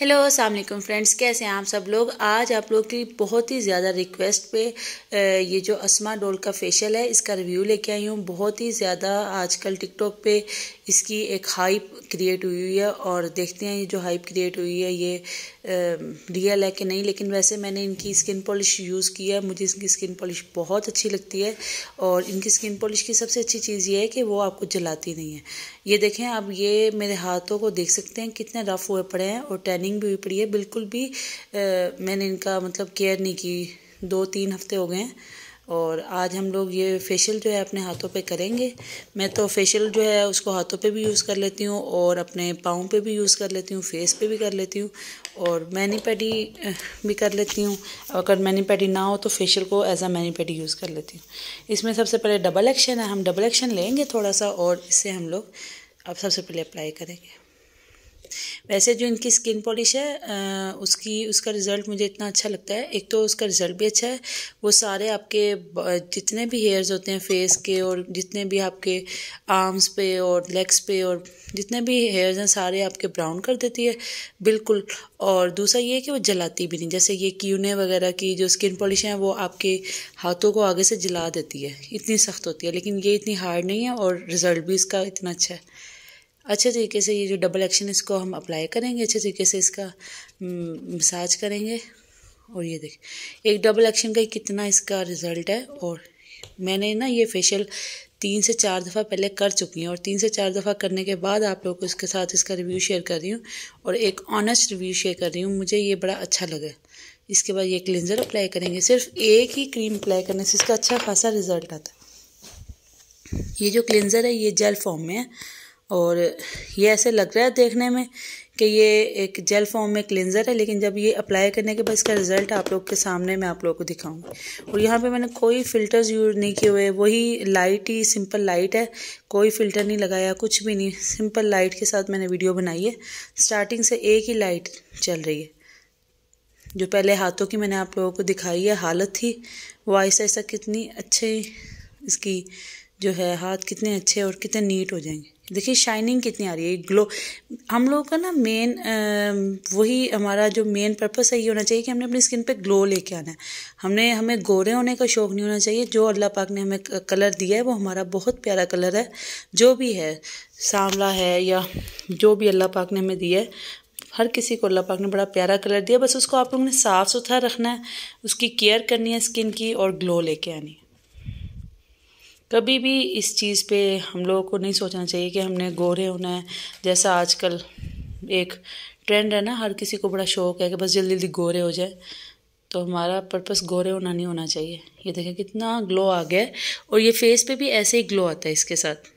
hello Aslam friends कैसे हैं आप सब लोग आज आप लोग की बहुत ही ज़्यादा रिक्वेस्ट पे ये जो असमा डोल का फेशियल है इसका रिव्यू लेके आई हूँ बहुत ही ज़्यादा आजकल टिकटॉक पे इसकी एक हाइप क्रिएट हुई हुई है और देखते हैं ये जो हाइप क्रिएट हुई है ये रियल है कि नहीं लेकिन वैसे मैंने इनकी स्किन पॉलिश यूज़ की है मुझे इसकी स्किन पॉलिश बहुत अच्छी लगती है और इनकी स्किन पॉलिश की सबसे अच्छी चीज़ ये है कि वो आपको जलाती नहीं है ये देखें आप ये मेरे हाथों को देख सकते हैं कितने रफ़ हुए पड़े हैं और टैनिंग रनिंग भी हुई पड़ी है बिल्कुल भी आ, मैंने इनका मतलब केयर नहीं की दो तीन हफ्ते हो गए हैं और आज हम लोग ये फेशियल जो है अपने हाथों पे करेंगे मैं तो फेशियल जो है उसको हाथों पे भी यूज़ कर लेती हूँ और अपने पाँव पे भी यूज़ कर लेती हूँ फेस पे भी कर लेती हूँ और मैनी पैडी भी कर लेती हूँ अगर मैनी पैडी ना हो तो फेशियल को as a mani pedi use कर लेती हूँ इसमें सबसे पहले डबल एक्शन है हम डबल एक्शन लेंगे थोड़ा सा और इससे हम लोग अब सबसे पहले अप्लाई करेंगे वैसे जो इनकी स्किन पॉलिश है उसकी उसका रिज़ल्ट मुझे इतना अच्छा लगता है एक तो उसका रिज़ल्ट भी अच्छा है वो सारे आपके जितने भी हेयर्स होते हैं फेस के और जितने भी आपके आर्म्स पे और लेग्स पे और जितने भी हेयर्स हैं सारे आपके ब्राउन कर देती है बिल्कुल और दूसरा ये कि वो जलाती भी नहीं जैसे ये क्यूने वगैरह की जो स्किन पॉलिश हैं वो आपके हाथों को आगे से जला देती है इतनी सख्त होती है लेकिन ये इतनी हार्ड नहीं है और रिज़ल्ट भी इसका इतना अच्छा है अच्छे तरीके से ये जो डबल एक्शन इसको हम अप्लाई करेंगे अच्छे तरीके से इसका मसाज हम्म, करेंगे और ये देख एक डबल एक्शन का कितना इसका रिज़ल्ट है और मैंने ना ये फेशियल तीन से चार दफ़ा पहले कर चुकी हूँ और तीन से चार दफ़ा करने के बाद आप लोग को इसके साथ इसका रिव्यू शेयर कर रही हूँ और एक ऑनेस्ट रिव्यू शेयर कर रही हूँ मुझे ये बड़ा अच्छा लगा इसके बाद ये क्लिनजर अप्लाई करेंगे सिर्फ एक ही क्रीम अप्लाई करने से इसका अच्छा खासा रिजल्ट आता है ये जो क्लिनजर है ये जेल फॉर्म में है और ये ऐसे लग रहा है देखने में कि ये एक जेल फॉर्म में क्लिनज़र है लेकिन जब ये अप्लाई करने के बाद इसका रिज़ल्ट आप लोग के सामने मैं आप लोगों को दिखाऊंगी और यहाँ पे मैंने कोई फ़िल्टर्स यूज़ नहीं किए हुए वही लाइट ही सिंपल लाइट है कोई फ़िल्टर नहीं लगाया कुछ भी नहीं सिंपल लाइट के साथ मैंने वीडियो बनाई है स्टार्टिंग से एक ही लाइट चल रही है जो पहले हाथों की मैंने आप लोगों को दिखाई है हालत थी वो ऐसा ऐसा कितनी अच्छे इसकी जो है हाथ कितने अच्छे और कितने नीट हो जाएंगे देखिए शाइनिंग कितनी आ रही है ग्लो हम लोगों का ना मेन वही हमारा जो मेन पर्पस है ये होना चाहिए कि हमने अपनी स्किन पे ग्लो लेके आना है हमने हमें गोरे होने का शौक़ नहीं होना चाहिए जो अल्लाह पाक ने हमें कलर दिया है वो हमारा बहुत प्यारा कलर है जो भी है सांवला है या जो भी अल्लाह पाक ने हमें दिया है हर किसी को अल्लाह पाक ने बड़ा प्यारा कलर दिया बस उसको आप लोगों ने साफ़ सुथरा रखना है उसकी केयर करनी है स्किन की और ग्लो लेके आनी है कभी भी इस चीज़ पे हम लोगों को नहीं सोचना चाहिए कि हमने गोरे होना है जैसा आजकल एक ट्रेंड है ना हर किसी को बड़ा शौक है कि बस जल्दी जल्दी गोरे हो जाए तो हमारा पर्पस गोरे होना नहीं होना चाहिए ये देखें कितना ग्लो आ गया है और ये फेस पे भी ऐसे ही ग्लो आता है इसके साथ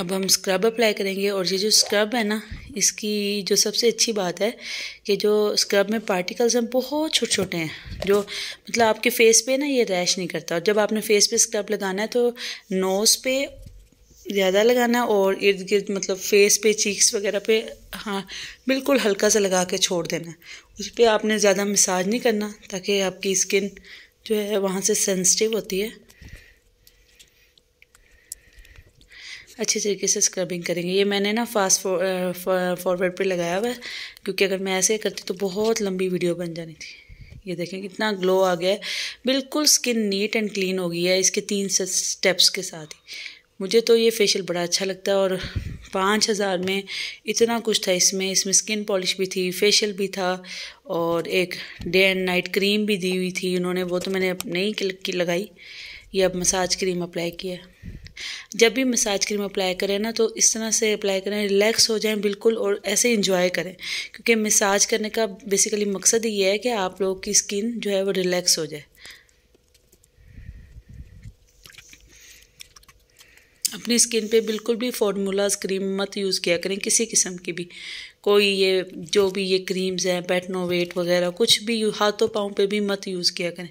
अब हम स्क्रब अप्लाई करेंगे और ये जो स्क्रब है ना इसकी जो सबसे अच्छी बात है कि जो स्क्रब में पार्टिकल्स हैं बहुत छोटे छोटे हैं जो मतलब आपके फेस पे ना ये रैश नहीं करता और जब आपने फेस पे स्क्रब लगाना है तो नोज़ पे ज़्यादा लगाना और इर्द गिर्द मतलब फेस पे चीक्स वगैरह पे हाँ बिल्कुल हल्का सा लगा के छोड़ देना उस पर आपने ज़्यादा मसाज नहीं करना ताकि आपकी स्किन जो है वहाँ से सेंसिटिव होती है अच्छे तरीके से स्क्रबिंग करेंगे ये मैंने ना फास्ट फॉरवर्ड पे लगाया हुआ है क्योंकि अगर मैं ऐसे करती तो बहुत लंबी वीडियो बन जानी थी ये देखें कितना ग्लो आ गया है बिल्कुल स्किन नीट एंड क्लीन हो गई है इसके तीन स्टेप्स के साथ ही मुझे तो ये फेशियल बड़ा अच्छा लगता है और पाँच हज़ार में इतना कुछ था इसमें इसमें स्किन पॉलिश भी थी फेशियल भी था और एक डे एंड नाइट क्रीम भी दी हुई थी उन्होंने वो तो मैंने नहीं लगाई ये अब मसाज क्रीम अप्लाई किया जब भी मसाज क्रीम अप्लाई करें ना तो इस तरह से अप्लाई करें रिलैक्स हो जाएं बिल्कुल और ऐसे इंजॉय करें क्योंकि मसाज करने का बेसिकली मकसद ये है कि आप लोगों की स्किन जो है वो रिलैक्स हो जाए अपनी स्किन पे बिल्कुल भी फार्मूलाज क्रीम मत यूज़ किया करें किसी किस्म की भी कोई ये जो भी ये क्रीम्स हैं बेटनोवेट वगैरह कुछ भी हाथों पाँव पे भी मत यूज़ किया करें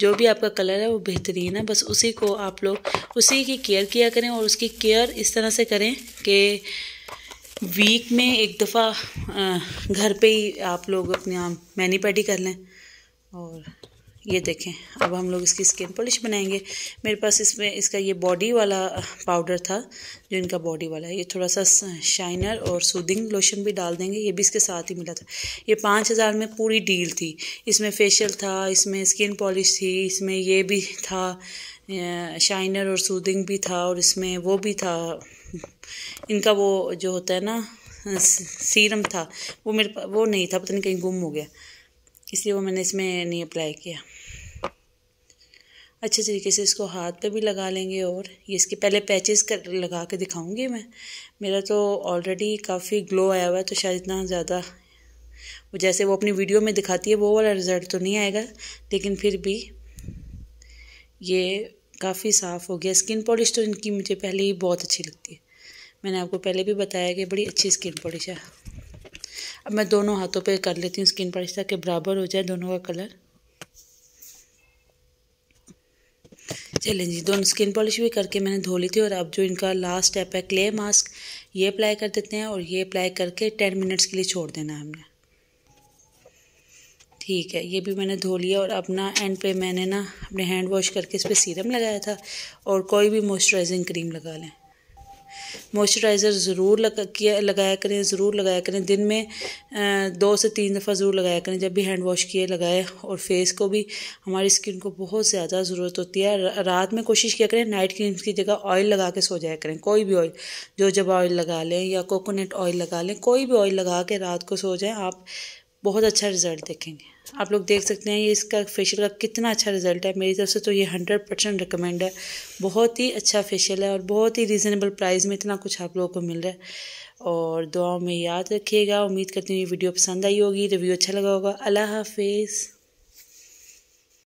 जो भी आपका कलर है वो बेहतरीन है बस उसी को आप लोग उसी की केयर किया करें और उसकी केयर इस तरह से करें कि वीक में एक दफ़ा घर पे ही आप लोग अपने मैनी पैटी कर लें और ये देखें अब हम लोग इसकी स्किन पॉलिश बनाएंगे मेरे पास इसमें इसका ये बॉडी वाला पाउडर था जो इनका बॉडी वाला है ये थोड़ा सा शाइनर और सूदिंग लोशन भी डाल देंगे ये भी इसके साथ ही मिला था ये पाँच हज़ार में पूरी डील थी इसमें फेशियल था इसमें स्किन पॉलिश थी इसमें ये भी था शाइनर और सूदिंग भी था और इसमें वो भी था इनका वो जो होता है ना सीरम था वो मेरे वो नहीं था पता नहीं कहीं गुम हो गया इसलिए वो मैंने इसमें नहीं अप्लाई किया अच्छे तरीके से इसको हाथ पे भी लगा लेंगे और ये इसके पहले पैचेस कर लगा के दिखाऊंगी मैं मेरा तो ऑलरेडी काफ़ी ग्लो आया हुआ है तो शायद इतना ज़्यादा वो जैसे वो अपनी वीडियो में दिखाती है वो वाला रिज़ल्ट तो नहीं आएगा लेकिन फिर भी ये काफ़ी साफ़ हो गया स्किन पॉलिश तो इनकी मुझे पहले ही बहुत अच्छी लगती है मैंने आपको पहले भी बताया कि बड़ी अच्छी स्किन पॉलिश है अब मैं दोनों हाथों पे कर लेती हूँ स्किन पॉलिश ताकि बराबर हो जाए दोनों का कलर चलें जी दोनों स्किन पॉलिश भी करके मैंने धो ली थी और अब जो इनका लास्ट स्टेप है क्ले मास्क ये अप्लाई कर देते हैं और ये अप्लाई करके टेन मिनट्स के लिए छोड़ देना है हमने ठीक है ये भी मैंने धो लिया और अपना एंड पे मैंने ना अपने हैंड वॉश करके इस पर सीरम लगाया था और कोई भी मॉइस्चराइजिंग क्रीम लगा लें मॉइस्चराइज़र ज़रूर लग किया लगाया करें ज़रूर लगाया करें दिन में दो से तीन दफ़ा ज़रूर लगाया करें जब भी हैंड वॉश किए लगाएं और फेस को भी हमारी स्किन को बहुत ज़्यादा ज़रूरत होती है रात में कोशिश किया करें नाइट क्रीम्स की जगह ऑयल लगा के सो जाया करें कोई भी ऑयल जो जब ऑयल लगा लें या कोकोनट ऑयल लगा लें कोई भी ऑयल लगा के रात को सो जाएँ आप बहुत अच्छा रिज़ल्ट देखेंगे आप लोग देख सकते हैं ये इसका फेशियल का कितना अच्छा रिजल्ट है मेरी तरफ से तो ये हंड्रेड परसेंट रिकमेंड है बहुत ही अच्छा फेशियल है और बहुत ही रीज़नेबल प्राइस में इतना कुछ आप लोगों को मिल रहा है और दुआओं में याद रखिएगा उम्मीद करती हूँ ये वीडियो पसंद आई होगी रिव्यू अच्छा लगा होगा अल्लाह हाफिज़